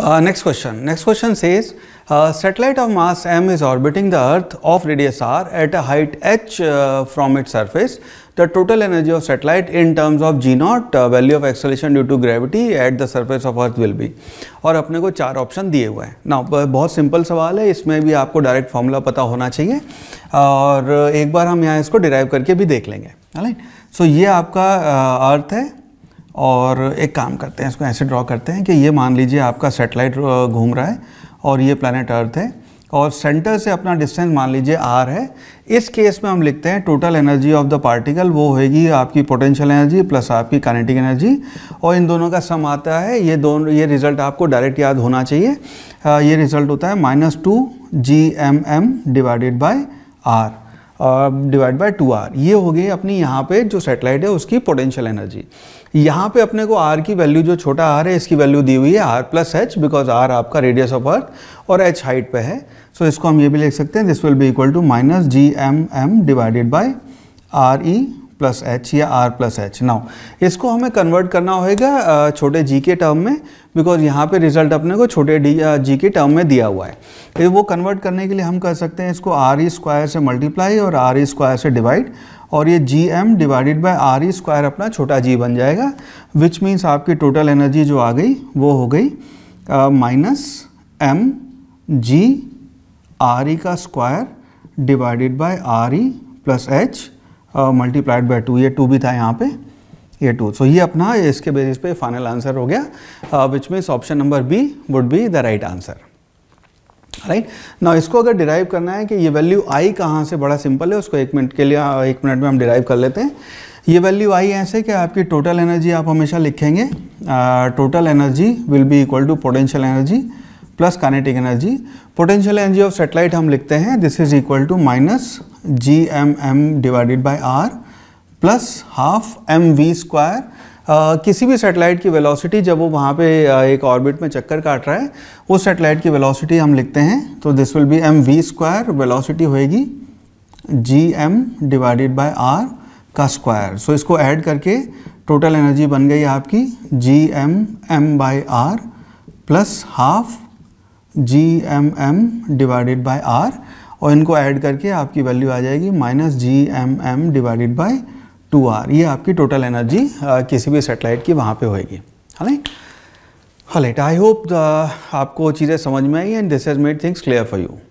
next question next question says satellite of mass M is orbiting the earth of radius R at a height H from it surface the total energy of satellite in terms of g naught value of acceleration due to gravity at the surface of earth will be और अपने को चार option दिए हुए हैं ना बहुत simple सवाल है इसमें भी आपको डायरेक्ट फॉर्मूला पता होना चाहिए और एक बार हम यहाँ इसको डिराइव करके भी देख लेंगे सो so, ये आपका अर्थ uh, है और एक काम करते हैं इसको ऐसे ड्रॉ करते हैं कि ये मान लीजिए आपका सेटेलाइट घूम रहा है और ये प्लानट अर्थ है और सेंटर से अपना डिस्टेंस मान लीजिए आर है इस केस में हम लिखते हैं total energy of the particle वो होगी आपकी पोटेंशियल एनर्जी प्लस आपकी कानेटिक एनर्जी और इन दोनों का सम आता है ये दोनों ये रिज़ल्ट आपको डायरेक्ट याद होना चाहिए आ, ये रिज़ल्ट होता है minus two G M M divided by R divide by two R ये हो गई अपनी यहाँ पे जो सेटेलाइट है उसकी पोटेंशियल एनर्जी यहाँ पे अपने को आर की वैल्यू जो छोटा आर है इसकी वैल्यू दी हुई है R plus H because R आपका रेडियस ऑफ अर्थ और एच हाइट पे है सो so इसको हम ये भी लिख सकते हैं this will be equal to minus G M M divided by R E plus H या आर प्लस एच नाउ इसको हमें कन्वर्ट करना होगा छोटे जी के टर्म में बिकॉज यहाँ पे रिजल्ट अपने को छोटे डी जी के टर्म में दिया हुआ है तो वो कन्वर्ट करने के लिए हम कर सकते हैं इसको आर ई स्क्वायर से मल्टीप्लाई और आर ई स्क्वायर से डिवाइड और ये G M divided by R E square अपना छोटा जी बन जाएगा विच मीन्स आपकी टोटल एनर्जी जो आ गई वो हो गई minus M G R E का square divided by R E plus H multiplied by two ये टू भी था यहाँ पे ये टू सो ये अपना इसके बेसिस पे फाइनल आंसर हो गया which means option number B would be the right answer right ना इसको अगर डिराइव करना है कि ये वैल्यू आई कहाँ से बड़ा सिंपल है उसको एक मिनट के लिए एक मिनट में हम डिराइव कर लेते हैं ये वैल्यू आई ऐसे कि आपकी टोटल एनर्जी आप हमेशा लिखेंगे total energy will be equal to potential energy plus kinetic energy potential energy of satellite हम लिखते हैं this is equal to minus G M M divided by R plus half M V square किसी भी satellite की velocity जब वो वहाँ पे uh, एक ऑर्बिट में चक्कर काट रहा है उस सेटेलाइट की वेलोसिटी हम लिखते हैं तो this will be M V square velocity होएगी G M divided by R का स्क्वायर सो इसको ऐड करके टोटल एनर्जी बन गई आपकी G M M by R plus half G M M divided by R और इनको ऐड करके आपकी वैल्यू आ जाएगी minus G M M divided by two R ये आपकी टोटल एनर्जी किसी भी सेटेलाइट की वहाँ पे होएगी है ना हलेट आई होप आपको चीज़ें समझ में आई and this has made things clear for you